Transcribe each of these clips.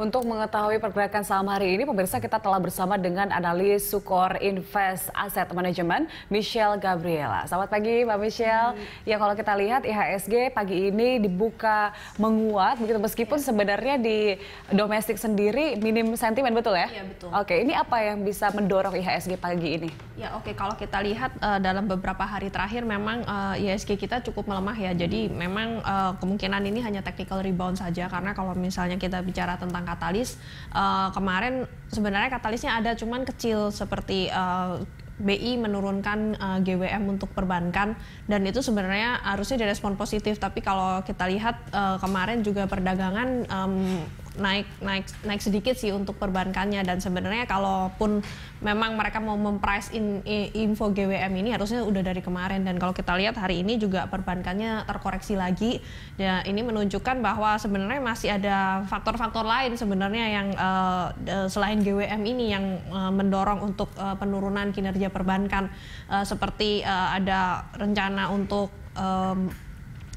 Untuk mengetahui pergerakan saham hari ini, pemirsa kita telah bersama dengan analis Sukor Invest Asset Management, Michelle Gabriela. Selamat pagi, Mbak Michelle. Hmm. Ya, kalau kita lihat IHSG pagi ini dibuka menguat, begitu meskipun ya. sebenarnya di domestik sendiri minim sentimen, betul ya? Iya, betul. Oke, ini apa yang bisa mendorong IHSG pagi ini? Ya, oke. Kalau kita lihat uh, dalam beberapa hari terakhir, memang uh, eh, IHSG kita cukup melemah ya. Jadi memang uh, kemungkinan ini hanya technical rebound saja, karena kalau misalnya kita bicara tentang katalis uh, kemarin sebenarnya katalisnya ada cuman kecil seperti uh, eh, BI menurunkan uh, eh, GWM untuk perbankan dan itu sebenarnya harusnya direspon positif tapi kalau kita lihat uh, kemarin juga perdagangan um, naik naik naik sedikit sih untuk perbankannya dan sebenarnya kalaupun memang mereka mau memprice in, info GWM ini harusnya udah dari kemarin dan kalau kita lihat hari ini juga perbankannya terkoreksi lagi ya ini menunjukkan bahwa sebenarnya masih ada faktor-faktor lain sebenarnya yang uh, selain GWM ini yang uh, mendorong untuk uh, penurunan kinerja perbankan uh, seperti uh, ada rencana untuk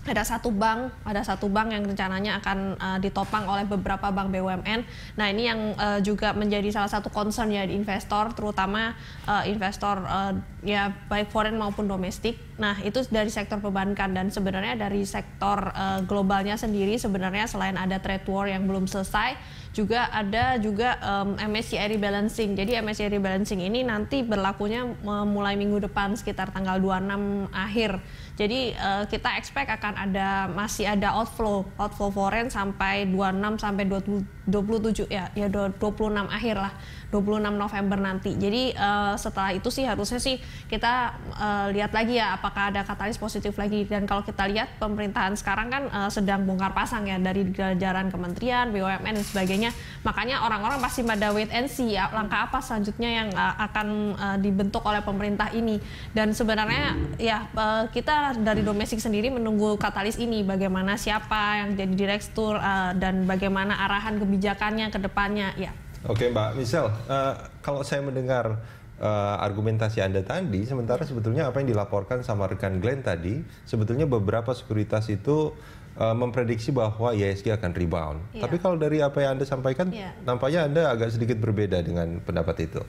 ada satu bank, ada satu bank yang rencananya akan uh, ditopang oleh beberapa bank BUMN. Nah ini yang uh, juga menjadi salah satu concern ya di investor, terutama uh, investor uh, ya baik foreign maupun domestik. Nah itu dari sektor perbankan dan sebenarnya dari sektor uh, globalnya sendiri sebenarnya selain ada trade war yang belum selesai juga ada juga um, MSCI rebalancing. Jadi MSCI rebalancing ini nanti berlakunya mulai minggu depan sekitar tanggal 26 akhir. Jadi uh, kita expect akan ada masih ada outflow outflow foreign sampai 26 sampai 27 ya ya 26 akhir lah 26 November nanti. Jadi uh, setelah itu sih harusnya sih kita uh, lihat lagi ya apakah ada katalis positif lagi dan kalau kita lihat pemerintahan sekarang kan uh, sedang bongkar pasang ya dari jajaran kementerian, BUMN dan sebagainya. Makanya orang-orang pasti pada wait and see ya, langkah apa selanjutnya yang uh, akan uh, dibentuk oleh pemerintah ini. Dan sebenarnya ya uh, kita dari domestik sendiri menunggu katalis ini bagaimana siapa yang jadi direktur uh, dan bagaimana arahan kebijakannya ke depannya ya. Oke Mbak Michelle, uh, kalau saya mendengar uh, argumentasi Anda tadi, sementara sebetulnya apa yang dilaporkan sama rekan Glenn tadi, sebetulnya beberapa sekuritas itu uh, memprediksi bahwa ISG akan rebound. Yeah. Tapi kalau dari apa yang Anda sampaikan, yeah. nampaknya Anda agak sedikit berbeda dengan pendapat itu.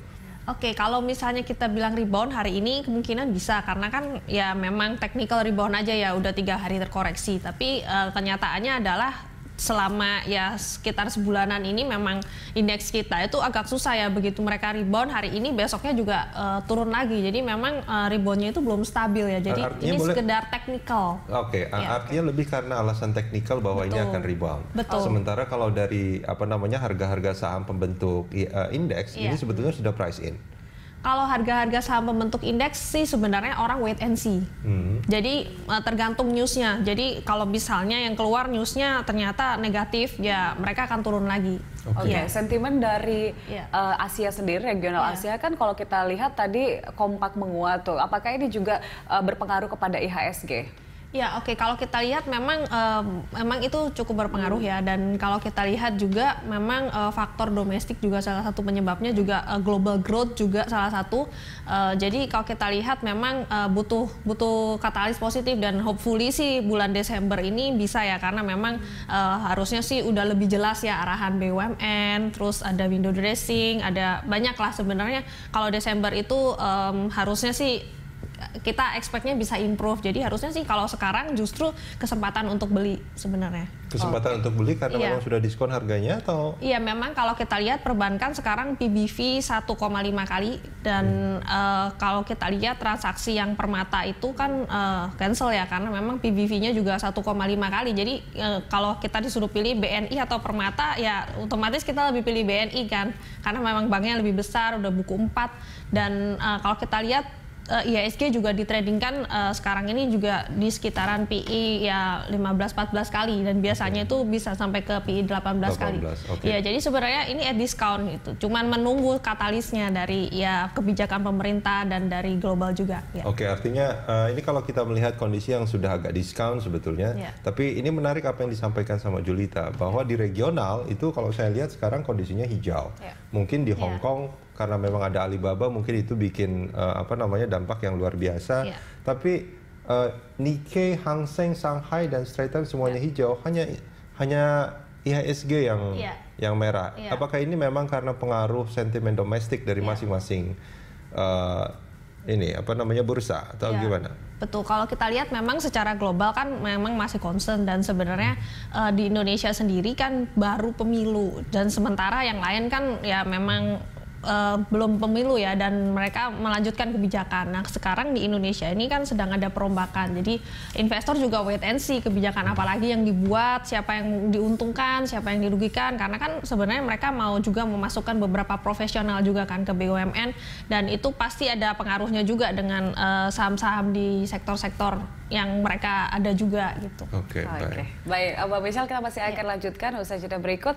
Oke, okay, kalau misalnya kita bilang rebound hari ini kemungkinan bisa karena kan ya memang technical rebound aja ya udah tiga hari terkoreksi. Tapi uh, kenyataannya adalah selama ya sekitar sebulanan ini memang indeks kita itu agak susah ya begitu mereka rebound hari ini besoknya juga uh, turun lagi jadi memang uh, reboundnya itu belum stabil ya jadi artinya ini boleh, sekedar teknikal oke okay, ya, artinya okay. lebih karena alasan teknikal bahwa betul, ini akan rebound betul sementara kalau dari apa namanya harga-harga saham pembentuk uh, indeks yeah. ini sebetulnya sudah price in kalau harga-harga saham membentuk indeks sih sebenarnya orang wait and see. Hmm. Jadi eh, tergantung newsnya. Jadi kalau misalnya yang keluar newsnya ternyata negatif, ya mereka akan turun lagi. Oke, okay. Yeah. sentimen dari yeah. Ya. uh, Asia sendiri, regional yeah. Asia kan kalau kita lihat tadi kompak menguat tuh. Apakah ini juga uh, berpengaruh kepada IHSG? Ya oke okay. kalau kita lihat memang uh, memang itu cukup berpengaruh ya dan kalau kita lihat juga memang uh, faktor domestik juga salah satu penyebabnya juga uh, global growth juga salah satu uh, jadi kalau kita lihat memang uh, butuh butuh katalis positif dan hopefully sih bulan Desember ini bisa ya karena memang uh, harusnya sih udah lebih jelas ya arahan BUMN terus ada window dressing ada banyak lah sebenarnya kalau Desember itu um, harusnya sih kita expectnya bisa improve. Jadi harusnya sih kalau sekarang justru kesempatan untuk beli sebenarnya. Kesempatan untuk beli karena iya. memang sudah diskon harganya atau? Iya memang kalau kita lihat perbankan sekarang PBV 1,5 kali dan hmm. uh, kalau kita lihat transaksi yang permata itu kan uh, cancel ya karena memang PBV-nya juga 1,5 kali. Jadi uh, kalau kita disuruh pilih BNI atau permata ya otomatis kita lebih pilih BNI kan karena memang banknya lebih besar udah buku 4 dan uh, kalau kita lihat uh, eh, IISG juga ditradingkan uh, sekarang ini juga di sekitaran PI ya 15-14 kali dan biasanya okay. itu bisa sampai ke PI 18, 18 kali. Okay. Ya jadi sebenarnya ini at discount gitu. Cuman menunggu katalisnya dari ya kebijakan pemerintah dan dari global juga. Ya. Oke okay, artinya uh, ini kalau kita melihat kondisi yang sudah agak discount sebetulnya. Yeah. Tapi ini menarik apa yang disampaikan sama Julita bahwa di regional itu kalau saya lihat sekarang kondisinya hijau. Yeah. Mungkin di iya. Hong yeah. Kong karena memang ada Alibaba mungkin itu bikin uh, apa namanya dampak yang luar biasa. Yeah. Tapi uh, eh, Nikkei, Hang Seng, Shanghai dan Strait Time semuanya yeah. hijau, hanya hanya IHSG yang yeah. yang merah. Yeah. Apakah ini memang karena pengaruh sentimen domestik dari iya. masing-masing yeah. uh, ini apa namanya bursa atau yeah. gimana? Betul. Kalau kita lihat memang secara global kan memang masih concern dan sebenarnya uh, di Indonesia sendiri kan baru pemilu dan sementara yang lain kan ya memang uh, belum pemilu ya dan mereka melanjutkan kebijakan. Nah sekarang di Indonesia ini kan sedang ada perombakan, jadi investor juga wait and see kebijakan apalagi yang dibuat, siapa yang diuntungkan, siapa yang dirugikan, karena kan sebenarnya mereka mau juga memasukkan beberapa profesional juga kan ke BUMN dan itu pasti ada pengaruhnya juga dengan eh, saham-saham uh, di sektor-sektor yang mereka ada juga gitu. Oke, okay, oh, baik. Okay. Baik, eh, Mbak Michelle kita masih iya. akan yeah. lanjutkan usaha jeda berikut.